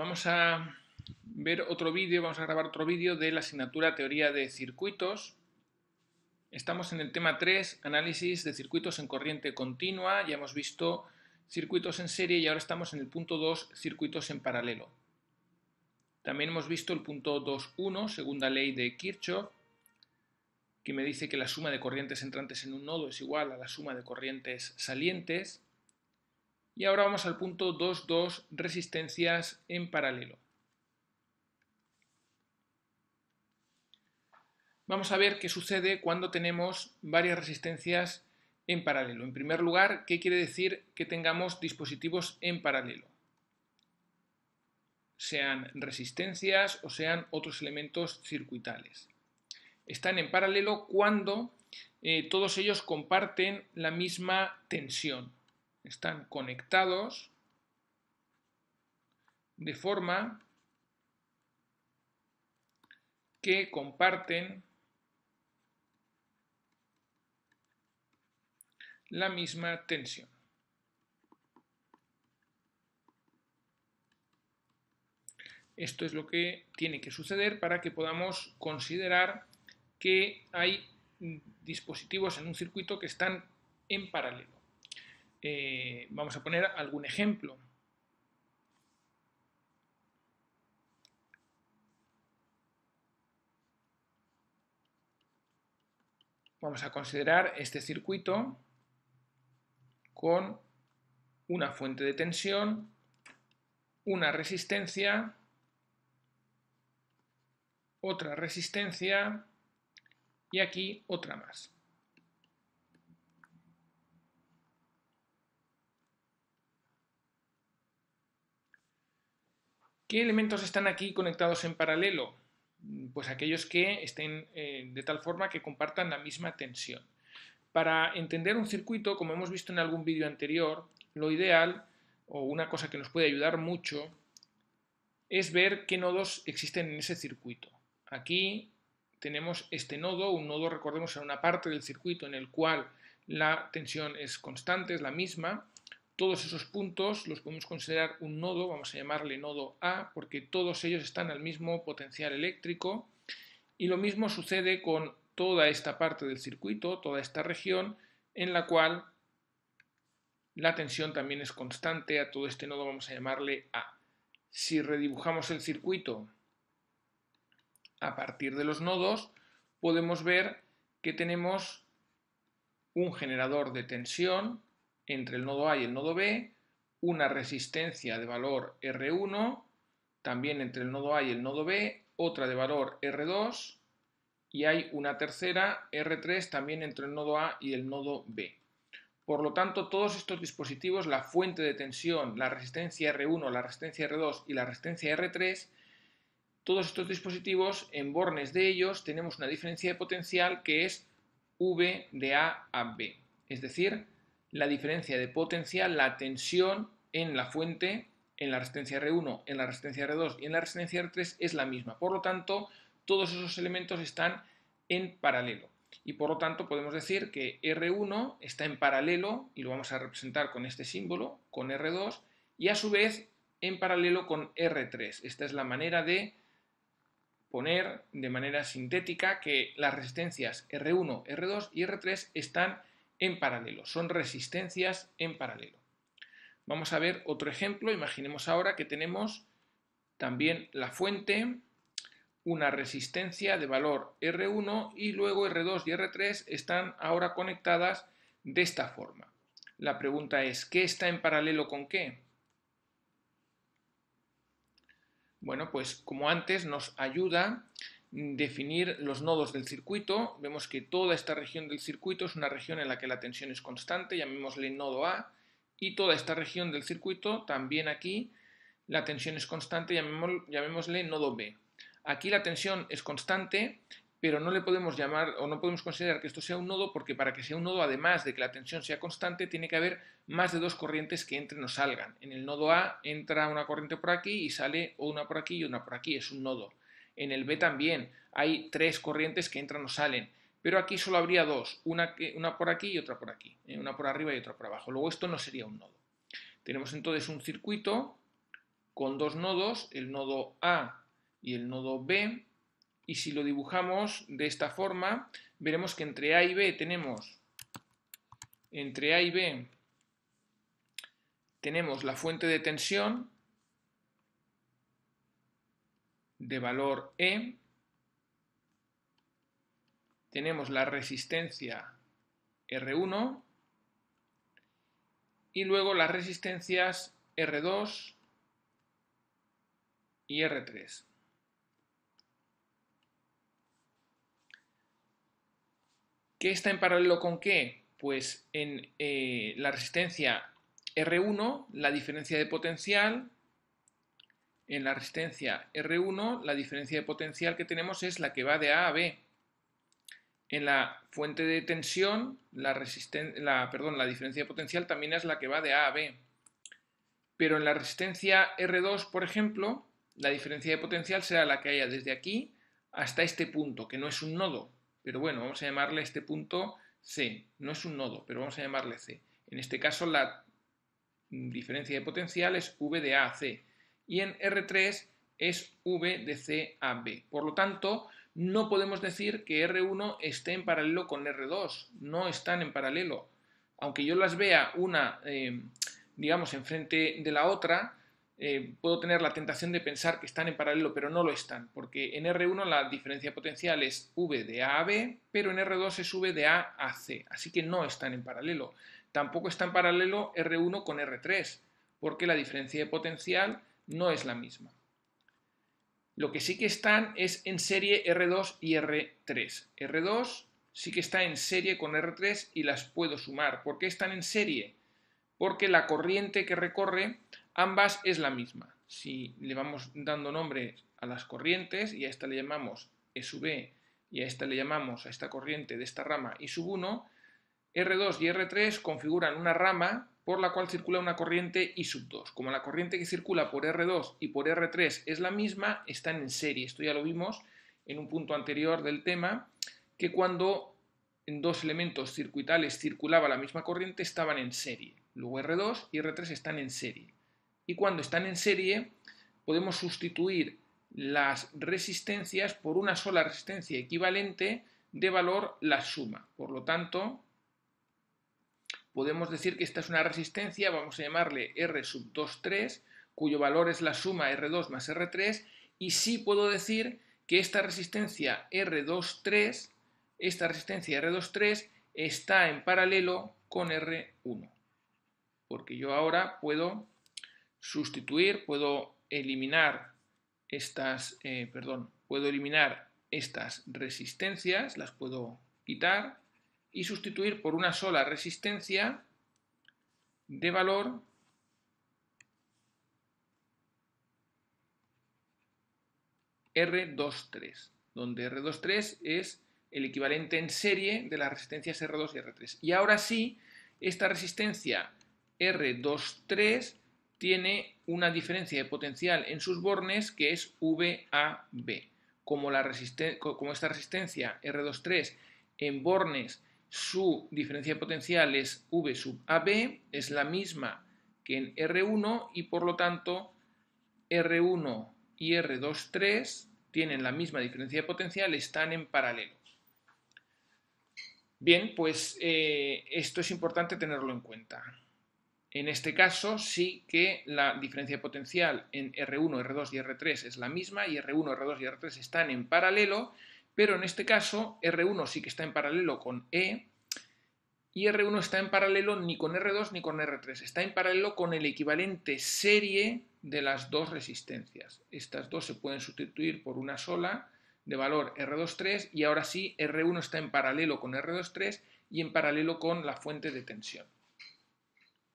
vamos a ver otro vídeo, vamos a grabar otro vídeo de la asignatura Teoría de Circuitos. Estamos en el tema 3, análisis de circuitos en corriente continua. Ya hemos visto circuitos en serie y ahora estamos en el punto 2, circuitos en paralelo. También hemos visto el punto 2.1, segunda ley de Kirchhoff, que me dice que la suma de corrientes entrantes en un nodo es igual a la suma de corrientes salientes. Y ahora vamos al punto 2.2, resistencias en paralelo. Vamos a ver qué sucede cuando tenemos varias resistencias en paralelo. En primer lugar, ¿qué quiere decir que tengamos dispositivos en paralelo? Sean resistencias o sean otros elementos circuitales. Están en paralelo cuando eh, todos ellos comparten la misma tensión están conectados de forma que comparten la misma tensión. Esto es lo que tiene que suceder para que podamos considerar que hay dispositivos en un circuito que están en paralelo. Eh, vamos a poner algún ejemplo. Vamos a considerar este circuito con una fuente de tensión, una resistencia, otra resistencia y aquí otra más. ¿Qué elementos están aquí conectados en paralelo? Pues aquellos que estén eh, de tal forma que compartan la misma tensión. Para entender un circuito, como hemos visto en algún vídeo anterior, lo ideal o una cosa que nos puede ayudar mucho es ver qué nodos existen en ese circuito. Aquí tenemos este nodo, un nodo recordemos en una parte del circuito en el cual la tensión es constante, es la misma, todos esos puntos los podemos considerar un nodo, vamos a llamarle nodo A, porque todos ellos están al mismo potencial eléctrico. Y lo mismo sucede con toda esta parte del circuito, toda esta región, en la cual la tensión también es constante. A todo este nodo vamos a llamarle A. Si redibujamos el circuito a partir de los nodos, podemos ver que tenemos un generador de tensión entre el nodo A y el nodo B, una resistencia de valor R1, también entre el nodo A y el nodo B, otra de valor R2 y hay una tercera R3 también entre el nodo A y el nodo B. Por lo tanto, todos estos dispositivos, la fuente de tensión, la resistencia R1, la resistencia R2 y la resistencia R3, todos estos dispositivos, en bornes de ellos, tenemos una diferencia de potencial que es V de A a B, es decir, la diferencia de potencia, la tensión en la fuente, en la resistencia R1, en la resistencia R2 y en la resistencia R3 es la misma. Por lo tanto, todos esos elementos están en paralelo. Y por lo tanto podemos decir que R1 está en paralelo, y lo vamos a representar con este símbolo, con R2, y a su vez en paralelo con R3. Esta es la manera de poner de manera sintética que las resistencias R1, R2 y R3 están en paralelo, son resistencias en paralelo. Vamos a ver otro ejemplo, imaginemos ahora que tenemos también la fuente, una resistencia de valor R1 y luego R2 y R3 están ahora conectadas de esta forma. La pregunta es, ¿qué está en paralelo con qué? Bueno, pues como antes nos ayuda Mm, definir los nodos del circuito. Vemos que toda esta región del circuito es una región en la que la tensión es constante, llamémosle nodo A, y toda esta región del circuito, también aquí, la tensión es constante, llamémosle nodo B. Aquí la tensión es constante, pero no le podemos llamar o no podemos considerar que esto sea un nodo porque para que sea un nodo, además de que la tensión sea constante, tiene que haber más de dos corrientes que entren o salgan. En el nodo A entra una corriente por aquí y sale una por aquí y una por aquí, es un nodo en el B también hay tres corrientes que entran o salen, pero aquí solo habría dos, una, una por aquí y otra por aquí, eh, una por arriba y otra por abajo. Luego esto no sería un nodo. Tenemos entonces un circuito con dos nodos, el nodo A y el nodo B, y si lo dibujamos de esta forma, veremos que entre A y B tenemos, entre A y B tenemos la fuente de tensión, de valor E, tenemos la resistencia R1 y luego las resistencias R2 y R3. ¿Qué está en paralelo con qué? Pues en eh, la resistencia R1, la diferencia de potencial, en la resistencia R1 la diferencia de potencial que tenemos es la que va de A a B. En la fuente de tensión, la, perdón, la diferencia de potencial también es la que va de A a B. Pero en la resistencia R2, por ejemplo, la diferencia de potencial será la que haya desde aquí hasta este punto, que no es un nodo. Pero bueno, vamos a llamarle este punto C. No es un nodo, pero vamos a llamarle C. En este caso, la diferencia de potencial es V de A a C y en R3 es V de C a B. Por lo tanto, no podemos decir que R1 esté en paralelo con R2, no están en paralelo. Aunque yo las vea una, eh, digamos, enfrente de la otra, eh, puedo tener la tentación de pensar que están en paralelo, pero no lo están, porque en R1 la diferencia potencial es V de A a B, pero en R2 es V de A a C, así que no están en paralelo. Tampoco está en paralelo R1 con R3, porque la diferencia de potencial no es la misma. Lo que sí que están es en serie R2 y R3. R2 sí que está en serie con R3 y las puedo sumar. ¿Por qué están en serie? Porque la corriente que recorre ambas es la misma. Si le vamos dando nombre a las corrientes y a esta le llamamos SV y a esta le llamamos a esta corriente de esta rama I sub 1, R2 y R3 configuran una rama por la cual circula una corriente I 2. Como la corriente que circula por R2 y por R3 es la misma, están en serie. Esto ya lo vimos en un punto anterior del tema, que cuando en dos elementos circuitales circulaba la misma corriente estaban en serie. Luego R2 y R3 están en serie. Y cuando están en serie podemos sustituir las resistencias por una sola resistencia equivalente de valor la suma. Por lo tanto, podemos decir que esta es una resistencia, vamos a llamarle R sub 2, cuyo valor es la suma R2 más R3, y sí puedo decir que esta resistencia r 23 esta resistencia r 23 está en paralelo con R1, porque yo ahora puedo sustituir, puedo eliminar estas, eh, perdón, puedo eliminar estas resistencias, las puedo quitar, y sustituir por una sola resistencia de valor R23, donde R23 es el equivalente en serie de las resistencias R2 y R3. Y ahora sí, esta resistencia R23 tiene una diferencia de potencial en sus bornes que es VAB. Como, la como esta resistencia R23 en bornes su diferencia de potencial es V sub AB, es la misma que en R1 y por lo tanto R1 y R23 tienen la misma diferencia de potencial, están en paralelo. Bien, pues eh, esto es importante tenerlo en cuenta. En este caso sí que la diferencia de potencial en R1, R2 y R3 es la misma y R1, R2 y R3 están en paralelo pero en este caso R1 sí que está en paralelo con E y R1 está en paralelo ni con R2 ni con R3, está en paralelo con el equivalente serie de las dos resistencias. Estas dos se pueden sustituir por una sola de valor R23 y ahora sí R1 está en paralelo con R23 y en paralelo con la fuente de tensión.